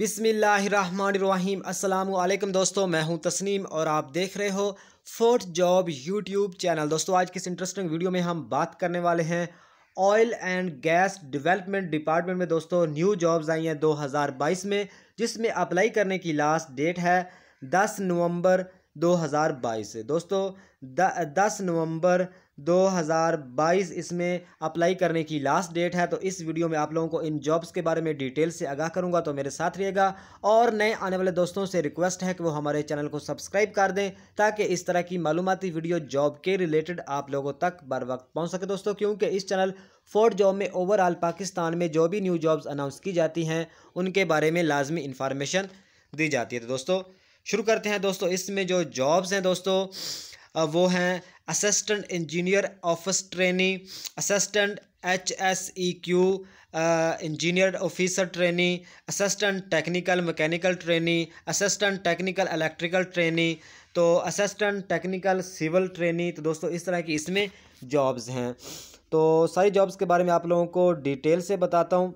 बिसमीम अल्लाम दोस्तों मैं हूं तस्नीम और आप देख रहे हो फोर्थ जॉब यूट्यूब चैनल दोस्तों आज किस इस इंटरेस्टिंग वीडियो में हम बात करने वाले हैं oil and gas development department में दोस्तों न्यू जॉब्स आई हैं 2022 में जिसमें अप्लाई करने की लास्ट डेट है 10 नवंबर 2022 दोस्तों द, 10 नवंबर 2022 इसमें अप्लाई करने की लास्ट डेट है तो इस वीडियो में आप लोगों को इन जॉब्स के बारे में डिटेल से आगाह करूंगा तो मेरे साथ रहिएगा और नए आने वाले दोस्तों से रिक्वेस्ट है कि वो हमारे चैनल को सब्सक्राइब कर दें ताकि इस तरह की मालूमती वीडियो जॉब के रिलेटेड आप लोगों तक बर वक्त पहुँच सके दोस्तों क्योंकि इस चैनल फोर्थ जॉब में ओवरऑल पाकिस्तान में जो भी न्यू जॉब्स अनाउंस की जाती हैं उनके बारे में लाजमी इन्फॉर्मेशन दी जाती है तो दोस्तों शुरू करते हैं दोस्तों इसमें जो जॉब्स हैं दोस्तों वो हैं assistant engineer office trainee assistant H S E Q engineer officer trainee assistant technical mechanical trainee assistant technical electrical trainee तो असिस्टेंट टेक्निकल सिविल ट्रेनी तो दोस्तों इस तरह की इसमें जॉब्स हैं तो सारी जॉब्स के बारे में आप लोगों को डिटेल से बताता हूँ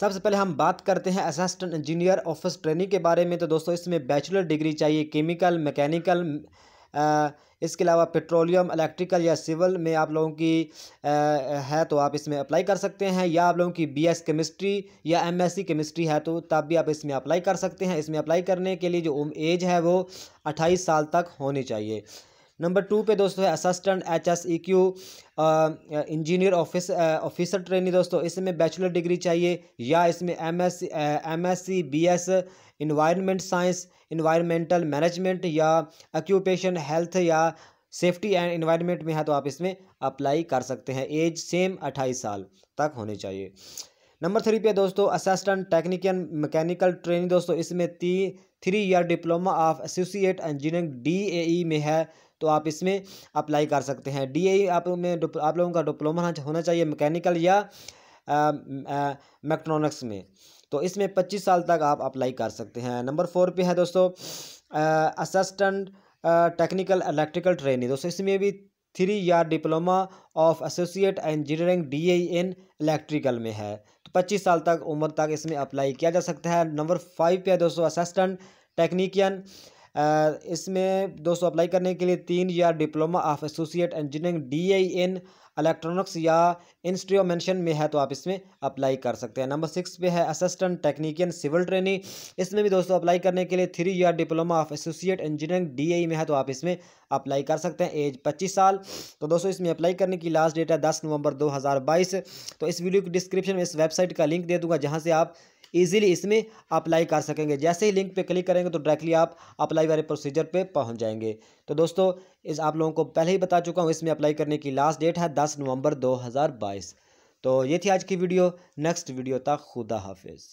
सबसे पहले हम बात करते हैं असिस्टेंट इंजीनियर ऑफिस ट्रेनिंग के बारे में तो दोस्तों इसमें बैचलर डिग्री चाहिए केमिकल मैकेनिकल इसके अलावा पेट्रोलियम इलेक्ट्रिकल या सिविल में आप लोगों की है तो आप इसमें अप्लाई कर सकते हैं या आप लोगों की बीएस केमिस्ट्री या एमएससी केमिस्ट्री है तो तब भी आप इसमें अप्लाई कर सकते हैं इसमें अप्लाई करने के लिए जो एज है वो अट्ठाईस साल तक होनी चाहिए नंबर टू पे दोस्तों है assistant H S E Q engineer office officer training दोस्तों इसमें बैचलर डिग्री चाहिए या इसमें M S M S C B S environment science environmental management या ऑक्यूपेशन हेल्थ या सेफ्टी एंड इन्वायरमेंट में है तो आप इसमें अप्लाई कर सकते हैं एज सेम अट्ठाईस साल तक होने चाहिए नंबर थ्री पे दोस्तों असिस्टेंट टेक्निकल मैकेनिकल ट्रेनिंग दोस्तों इसमें ती three year diploma of associate engineering D में है तो आप इसमें अप्लाई कर सकते हैं डी ए e आप में आप लोगों का डिप्लोमा होना चाहिए मैकेनिकल या मैक्ट्रॉनिक्स में तो इसमें पच्चीस साल तक आप अप्लाई कर सकते हैं नंबर फोर पे है दोस्तों असिस्टेंट टेक्निकल इलेक्ट्रिकल ट्रेनिंग दोस्तों इसमें भी three year diploma of associate engineering D A in electrical में है पच्चीस साल तक उम्र तक इसमें अप्लाई किया जा सकता है नंबर फाइव पे है दोस्तों असिस्टेंट टेक्नीकियन इसमें दोस्तों अप्लाई करने के लिए तीन या diploma of associate engineering D I in electronics या इंस्ट्रूमेंशन में है तो आप इसमें अप्लाई कर सकते हैं नंबर सिक्स पे है असिस्टेंट टेक्नीकियन सिविल ट्रेनिंग इसमें भी दोस्तों अप्लाई करने के लिए थ्री या diploma of associate engineering D में है तो आप इसमें अप्लाई कर सकते हैं एज पच्चीस साल तो दोस्तों इसमें अप्लाई करने की लास्ट डेट है दस नवंबर बाईस तो इस वीडियो की डिस्क्रिप्शन में इस वेबसाइट का लिंक दे दूंगा जहाँ से आप ईजिली इसमें अप्लाई कर सकेंगे जैसे ही लिंक पर क्लिक करेंगे तो डायरेक्टली आप अप्लाई वाले प्रोसीजर पर पहुँच जाएंगे तो दोस्तों इस आप लोगों को पहले ही बता चुका हूँ इसमें अप्लाई करने की लास्ट डेट है दस नवंबर दो तो ये थी आज की वीडियो नेक्स्ट वीडियो तक खुदा हाफिज़